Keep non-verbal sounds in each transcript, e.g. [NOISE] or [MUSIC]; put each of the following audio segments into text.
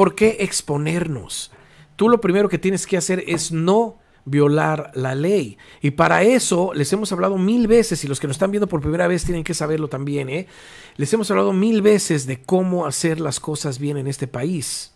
¿Por qué exponernos? Tú lo primero que tienes que hacer es no violar la ley. Y para eso les hemos hablado mil veces, y los que nos están viendo por primera vez tienen que saberlo también, ¿eh? les hemos hablado mil veces de cómo hacer las cosas bien en este país.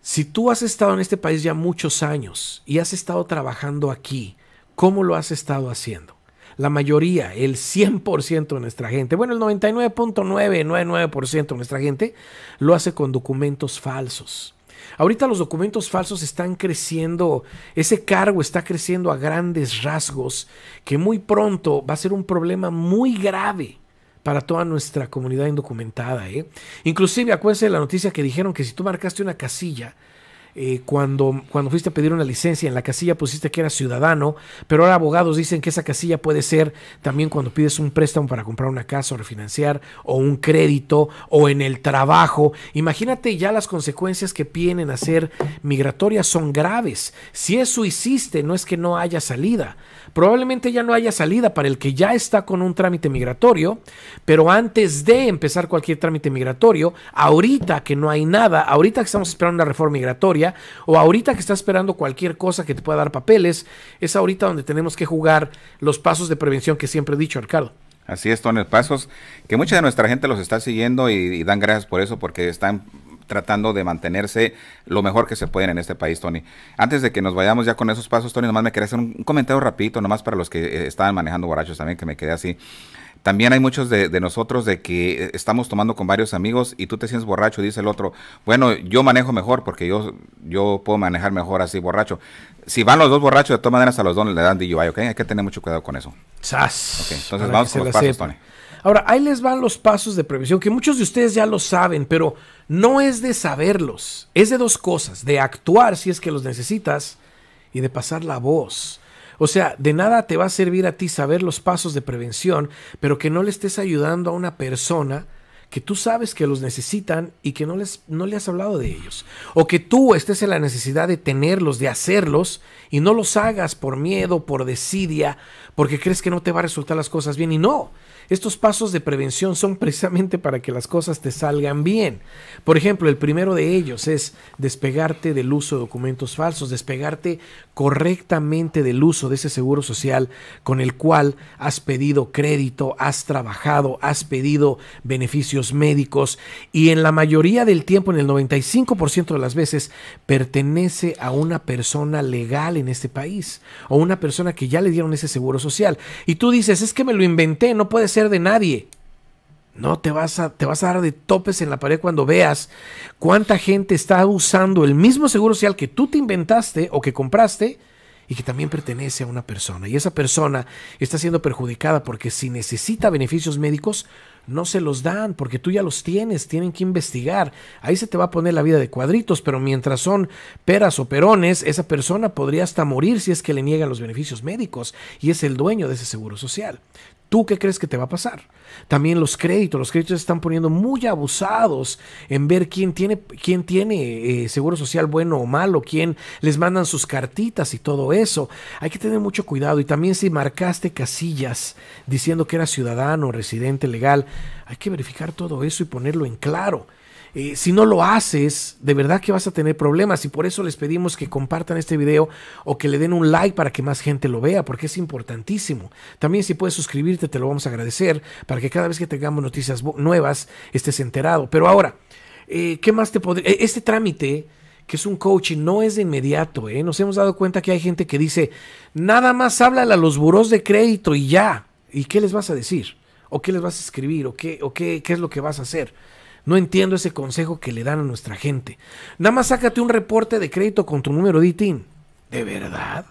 Si tú has estado en este país ya muchos años y has estado trabajando aquí, ¿cómo lo has estado haciendo? la mayoría, el 100% de nuestra gente, bueno, el 99.999% de nuestra gente lo hace con documentos falsos. Ahorita los documentos falsos están creciendo, ese cargo está creciendo a grandes rasgos, que muy pronto va a ser un problema muy grave para toda nuestra comunidad indocumentada. ¿eh? Inclusive, acuérdense de la noticia que dijeron que si tú marcaste una casilla eh, cuando, cuando fuiste a pedir una licencia en la casilla pusiste que eras ciudadano, pero ahora abogados dicen que esa casilla puede ser también cuando pides un préstamo para comprar una casa o refinanciar, o un crédito, o en el trabajo. Imagínate ya las consecuencias que vienen a ser migratorias son graves. Si eso hiciste, no es que no haya salida. Probablemente ya no haya salida para el que ya está con un trámite migratorio, pero antes de empezar cualquier trámite migratorio, ahorita que no hay nada, ahorita que estamos esperando una reforma migratoria, o ahorita que está esperando cualquier cosa que te pueda dar papeles, es ahorita donde tenemos que jugar los pasos de prevención que siempre he dicho, Ricardo. Así es, Tony, pasos que mucha de nuestra gente los está siguiendo y, dan gracias por eso, porque están tratando de mantenerse lo mejor que se pueden en este país, Tony. Antes de que nos vayamos ya con esos pasos, Tony, nomás me quería hacer un, comentario rapidito, nomás para los que eh, estaban manejando borrachos también, que me quedé así. También hay muchos de, nosotros de que eh, estamos tomando con varios amigos y tú te sientes borracho, dice el otro, bueno, yo manejo mejor porque yo, yo puedo manejar mejor así borracho. Si van los dos borrachos, de todas maneras a los dos le dan DUI, ¿ok? Hay que tener mucho cuidado con eso. ¡Sas! entonces vamos con los pasos, Ahora, ahí les van los pasos de prevención, que muchos de ustedes ya lo saben, pero no es de saberlos, es de dos cosas, de actuar si es que los necesitas y de pasar la voz. O sea, de nada te va a servir a ti saber los pasos de prevención, pero que no le estés ayudando a una persona que tú sabes que los necesitan y que no, les, no le has hablado de ellos. O que tú estés en la necesidad de tenerlos, de hacerlos, y no los hagas por miedo, por desidia, porque crees que no te va a resultar las cosas bien. Y no, estos pasos de prevención son precisamente para que las cosas te salgan bien. Por ejemplo, el primero de ellos es despegarte del uso de documentos falsos, despegarte correctamente del uso de ese seguro social con el cual has pedido crédito, has trabajado, has pedido beneficios médicos y en la mayoría del tiempo, en el 95% de las veces, pertenece a una persona legal en este país o una persona que ya le dieron ese seguro social. Y tú dices, es que me lo inventé, no puedes ser de nadie. No, te vas, a, te vas a dar de topes en la pared cuando veas cuánta gente está usando el mismo seguro social que tú te inventaste o que compraste y que también pertenece a una persona. Y esa persona está siendo perjudicada porque si necesita beneficios médicos, no se los dan porque tú ya los tienes, tienen que investigar. Ahí se te va a poner la vida de cuadritos, pero mientras son peras o perones, esa persona podría hasta morir si es que le niegan los beneficios médicos y es el dueño de ese seguro social. ¿Tú qué crees que te va a pasar? También los créditos, los créditos están poniendo muy abusados en ver quién tiene, quién tiene eh, seguro social bueno o malo, quién les mandan sus cartitas y todo eso. Hay que tener mucho cuidado y también si marcaste casillas diciendo que era ciudadano, residente legal, hay que verificar todo eso y ponerlo en claro. Eh, si no lo haces, de verdad que vas a tener problemas y por eso les pedimos que compartan este video o que le den un like para que más gente lo vea, porque es importantísimo. También si puedes suscribirte, te lo vamos a agradecer para que cada vez que tengamos noticias nuevas estés enterado. Pero ahora, eh, ¿qué más te podría... E-, este trámite que es un coaching, no es de inmediato. ¿eh? Nos hemos dado cuenta que hay gente que dice, nada más háblale a los burós de crédito y ya. ¿Y qué les vas a decir? o qué les vas a escribir, o qué, o qué, qué es lo que vas a hacer. No entiendo ese consejo que le dan a nuestra gente. Nada más sácate un reporte de crédito con tu número de ITIN. ¿De verdad?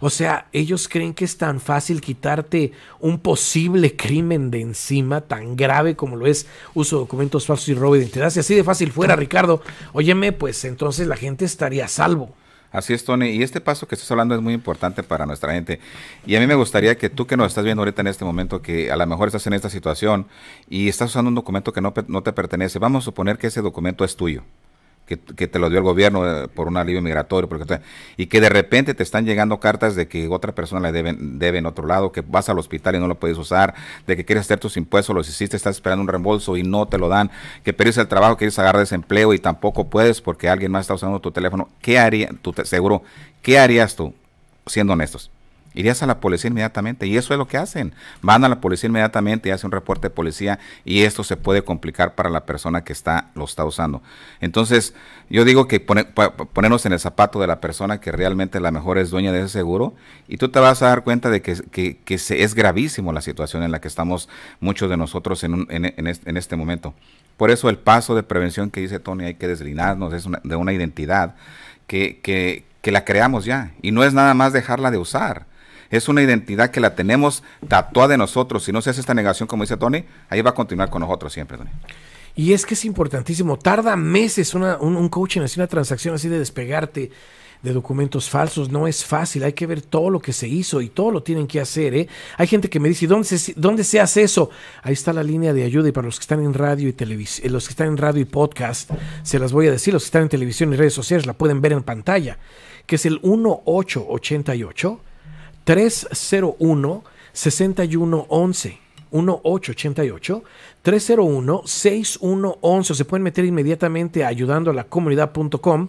O sea, ellos creen que es tan fácil quitarte un posible crimen de encima tan grave como lo es uso de documentos falsos y robo de identidad. Si así de fácil fuera, Ricardo, óyeme, pues entonces la gente estaría a salvo. Así es, Tony. Y este paso que estás hablando es muy importante para nuestra gente. Y a mí me gustaría que tú que nos estás viendo ahorita en este momento, que a lo mejor estás en esta situación y estás usando un documento que no, no te pertenece, vamos a suponer que ese documento es tuyo que, te lo dio el gobierno eh, por un alivio migratorio, porque, y que de repente te están llegando cartas de que otra persona le deben, debe en otro lado, que vas al hospital y no lo puedes usar, de que quieres hacer tus impuestos, los hiciste, estás esperando un reembolso y no te lo dan, que perdiste el trabajo, quieres agarrar desempleo y tampoco puedes porque alguien más está usando tu teléfono. ¿Qué haría, tu seguro, qué harías tú, siendo honestos? irías a la policía inmediatamente. Y eso es lo que hacen. Van a la policía inmediatamente y hacen un reporte de policía y esto se puede complicar para la persona que está, lo está usando. Entonces, yo digo que ponernos en el zapato de la persona que realmente la mejor es dueña de ese seguro y tú te vas a dar cuenta de que, es gravísimo la situación en la que estamos muchos de nosotros en, en, este, momento. Por eso el paso de prevención que dice Tony, hay que deslinarnos, es de una identidad que, que, que, la creamos ya. Y no es nada más dejarla de usar es una identidad que la tenemos tatuada de nosotros. Si no se hace esta negación, como dice Tony, ahí va a continuar con nosotros siempre, Tony. Y es que es importantísimo. Tarda meses un, un, coaching hacer una transacción así de despegarte de documentos falsos. No es fácil. Hay que ver todo lo que se hizo y todo lo tienen que hacer. ¿eh? Hay gente que me dice, ¿dónde se, ¿dónde se hace eso? Ahí está la línea de ayuda. Y para los que están en radio y televisión, eh, los que están en radio y podcast, se las voy a decir. Los que están en televisión y redes sociales la pueden ver en pantalla, que es el 1888 301 6111 1888 301 6111 se pueden meter inmediatamente a ayudando a la comunidad.com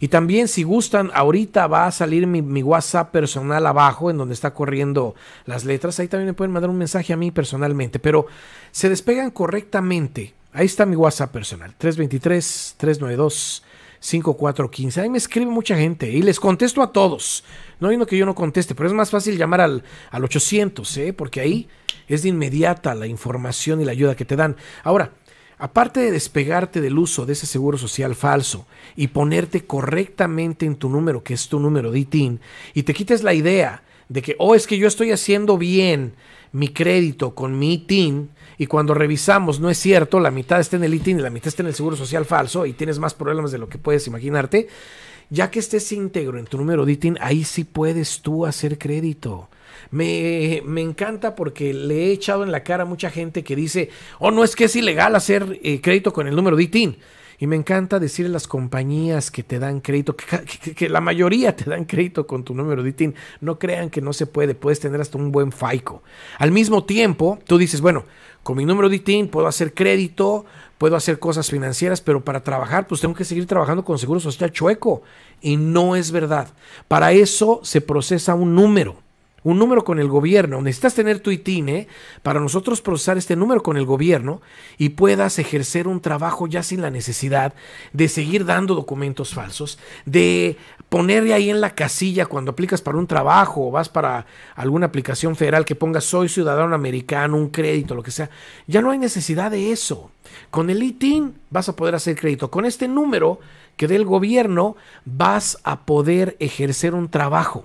y también si gustan ahorita va a salir mi, mi, WhatsApp personal abajo en donde está corriendo las letras ahí también me pueden mandar un mensaje a mí personalmente pero se despegan correctamente ahí está mi WhatsApp personal 323 392 5415. Ahí me escribe mucha gente y les contesto a todos. No hay uno que yo no conteste, pero es más fácil llamar al, 800, ¿eh? porque ahí es de inmediata la información y la ayuda que te dan. Ahora, aparte de despegarte del uso de ese seguro social falso y ponerte correctamente en tu número, que es tu número de ITIN, y te quites la idea de que, oh, es que yo estoy haciendo bien mi crédito con mi ITIN y cuando revisamos no es cierto, la mitad está en el ITIN y la mitad está en el Seguro Social falso y tienes más problemas de lo que puedes imaginarte, ya que estés íntegro en tu número de ITIN, ahí sí puedes tú hacer crédito. Me, me, encanta porque le he echado en la cara a mucha gente que dice, oh, no es que es ilegal hacer eh, crédito con el número de ITIN. Y me encanta decir a las compañías que te dan crédito, que, la mayoría te dan crédito con tu número de ITIN. No crean que no se puede, puedes tener hasta un buen faico Al mismo tiempo, tú dices, bueno, con mi número de ITIN puedo hacer crédito, puedo hacer cosas financieras, pero para trabajar, pues tengo que seguir trabajando con Seguro Social Chueco. Y no es verdad. Para eso se procesa un número un número con el gobierno. Necesitas tener tu ITIN ¿eh? para nosotros procesar este número con el gobierno y puedas ejercer un trabajo ya sin la necesidad de seguir dando documentos falsos, de ponerle ahí en la casilla cuando aplicas para un trabajo o vas para alguna aplicación federal que pongas soy ciudadano americano, un crédito, lo que sea. Ya no hay necesidad de eso. Con el ITIN vas a poder hacer crédito. Con este número que dé el gobierno vas a poder ejercer un trabajo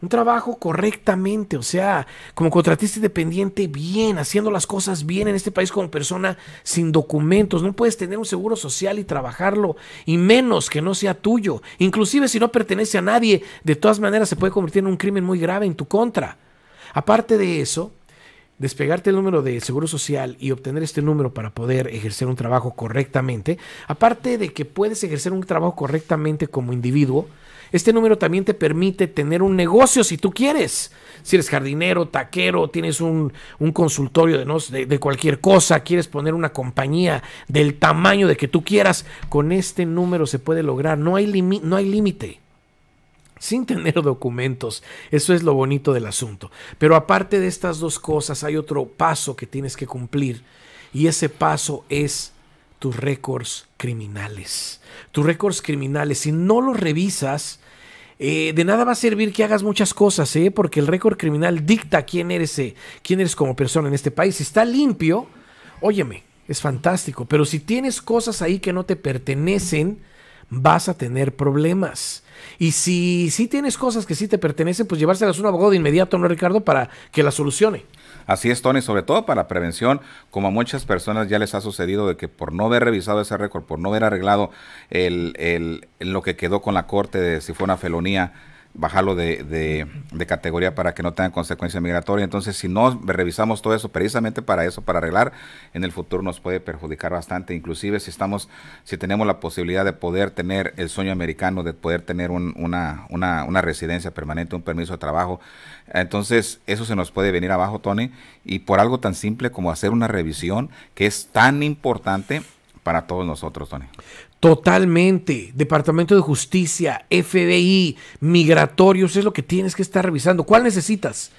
un trabajo correctamente, o sea, como contratista independiente bien, haciendo las cosas bien en este país como persona sin documentos, no puedes tener un seguro social y trabajarlo, y menos que no sea tuyo, inclusive si no pertenece a nadie, de todas maneras se puede convertir en un crimen muy grave en tu contra. Aparte de eso, despegarte el número de seguro social y obtener este número para poder ejercer un trabajo correctamente, aparte de que puedes ejercer un trabajo correctamente como individuo, este número también te permite tener un negocio si tú quieres. Si eres jardinero, taquero, tienes un, consultorio de, de, cualquier cosa, quieres poner una compañía del tamaño de que tú quieras, con este número se puede lograr. No hay No hay límite sin tener [LAUGHS] documentos. Eso es lo bonito del asunto. Pero aparte de estas dos cosas, hay otro paso que tienes que cumplir y ese paso es tus récords criminales. Tus récords criminales, si no los revisas, eh, de nada va a servir que hagas muchas cosas, ¿eh? porque el récord criminal dicta quién eres, eh, quién eres como persona en este país. Si está limpio, óyeme, es fantástico, pero si tienes cosas ahí que no te pertenecen, vas a tener problemas. Y si, si tienes cosas que sí te pertenecen, pues llevárselas a un abogado de inmediato, ¿no, Ricardo? Para que las solucione. Así es, Tony, sobre todo para prevención, como a muchas personas ya les ha sucedido de que por no haber revisado ese récord, por no haber arreglado el, lo que quedó con la corte de si fue una felonía, bajarlo de, de, categoría para que no tenga consecuencia migratoria. Entonces, si no revisamos todo eso precisamente para eso, para arreglar, en el futuro nos puede perjudicar bastante. Inclusive si estamos, si tenemos la posibilidad de poder tener el sueño americano, de poder tener una, una, una residencia permanente, un permiso de trabajo, entonces eso se nos puede venir abajo, Tony, y por algo tan simple como hacer una revisión que es tan importante para todos nosotros, Tony. Totalmente. Departamento de Justicia, FBI, migratorios, es lo que tienes que estar revisando. ¿Cuál necesitas?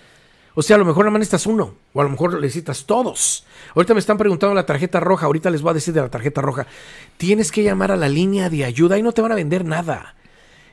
O sea, a lo mejor nada necesitas uno, o a lo mejor necesitas todos. Ahorita me están preguntando la tarjeta roja, ahorita les voy a decir de la tarjeta roja. Tienes que llamar a la línea de ayuda y no te van a vender nada.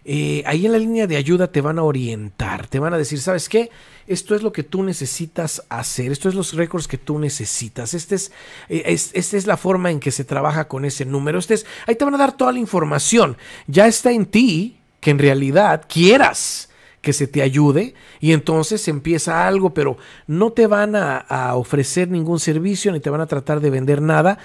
Eh, ahí en la línea de ayuda te van a orientar, te van a decir, ¿sabes qué? Esto es lo que tú necesitas hacer, esto es los récords que tú necesitas, este es, eh, esta es la forma en que se trabaja con ese número, este ahí te van a dar toda la información, ya está en ti que en realidad quieras que se te ayude y entonces empieza algo, pero no te van a ofrecer ningún servicio ni te van a tratar de vender nada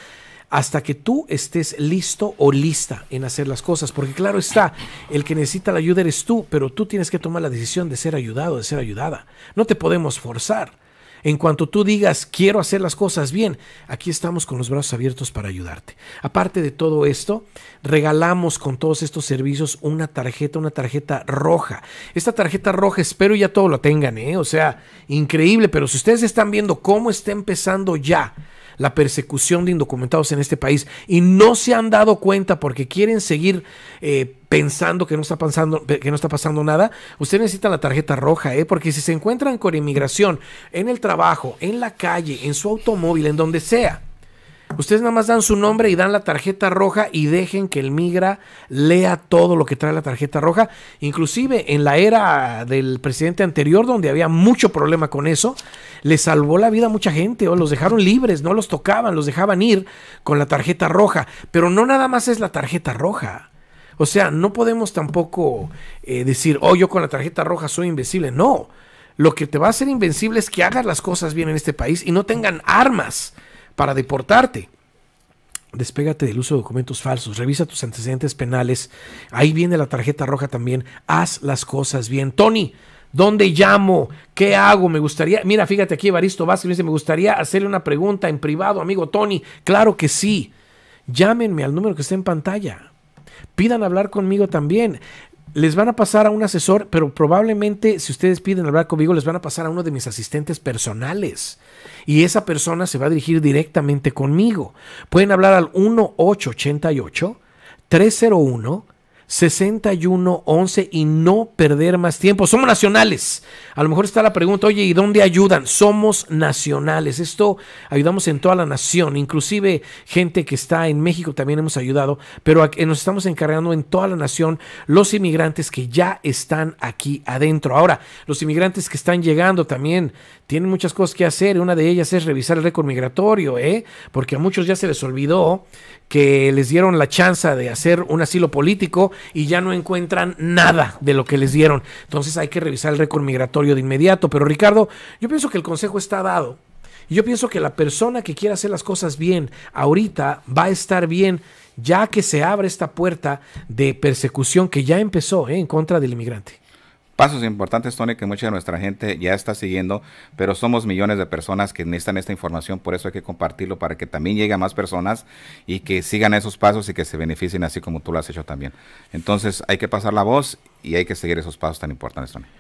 hasta que tú estés listo o lista en hacer las cosas. Porque claro está, el que necesita la ayuda eres tú, pero tú tienes que tomar la decisión de ser ayudado, de ser ayudada. No te podemos forzar. En cuanto tú digas, quiero hacer las cosas bien, aquí estamos con los brazos abiertos para ayudarte. Aparte de todo esto, regalamos con todos estos servicios una tarjeta, una tarjeta roja. Esta tarjeta roja, espero ya todo la tengan, ¿eh? O sea, increíble, pero si ustedes están viendo cómo está empezando ya la persecución de indocumentados en este país y no se han dado cuenta porque quieren seguir eh, pensando que no, está pasando, que no está pasando nada, usted necesita la tarjeta roja, ¿eh? porque si se encuentran con inmigración en el trabajo, en la calle, en su automóvil, en donde sea, Ustedes nada más dan su nombre y dan la tarjeta roja y dejen que el migra lea todo lo que trae la tarjeta roja. Inclusive en la era del presidente anterior, donde había mucho problema con eso, le salvó la vida a mucha gente o los dejaron libres, no los tocaban, los dejaban ir con la tarjeta roja. Pero no nada más es la tarjeta roja. O sea, no podemos tampoco eh, decir, oh, yo con la tarjeta roja soy invencible. No, lo que te va a hacer invencible es que hagas las cosas bien en este país y no tengan armas para deportarte. Despégate del uso de documentos falsos, revisa tus antecedentes penales. Ahí viene la tarjeta roja también. Haz las cosas bien. Tony, ¿dónde llamo? ¿Qué hago? Me gustaría. Mira, fíjate aquí, Evaristo Vázquez me Me gustaría hacerle una pregunta en privado, amigo Tony. Claro que sí. Llámenme al número que está en pantalla. Pidan hablar conmigo también les van a pasar a un asesor, pero probablemente si ustedes piden hablar conmigo, les van a pasar a uno de mis asistentes personales. Y esa persona se va a dirigir directamente conmigo. Pueden hablar al 1888 301 sesenta y no perder más tiempo. Somos nacionales. A lo mejor está la pregunta, oye, ¿y dónde ayudan? Somos nacionales. Esto ayudamos en toda la nación, inclusive gente que está en México también hemos ayudado, pero eh, nos estamos encargando en toda la nación los inmigrantes que ya están aquí adentro. Ahora, los inmigrantes que están llegando también tienen muchas cosas que hacer. Una de ellas es revisar el récord migratorio, ¿eh? porque a muchos ya se les olvidó que les dieron la chance de hacer un asilo político y ya no encuentran nada de lo que les dieron. Entonces hay que revisar el récord migratorio de inmediato. Pero Ricardo, yo pienso que el consejo está dado. Yo pienso que la persona que quiera hacer las cosas bien ahorita va a estar bien ya que se abre esta puerta de persecución que ya empezó ¿eh? en contra del inmigrante pasos importantes, Tony, que mucha de nuestra gente ya está siguiendo, pero somos millones de personas que necesitan esta información, por eso hay que compartirlo para que también llegue a más personas y que sigan esos pasos y que se beneficien así como tú lo has hecho también. Entonces hay que pasar la voz y hay que seguir esos pasos tan importantes, Tony.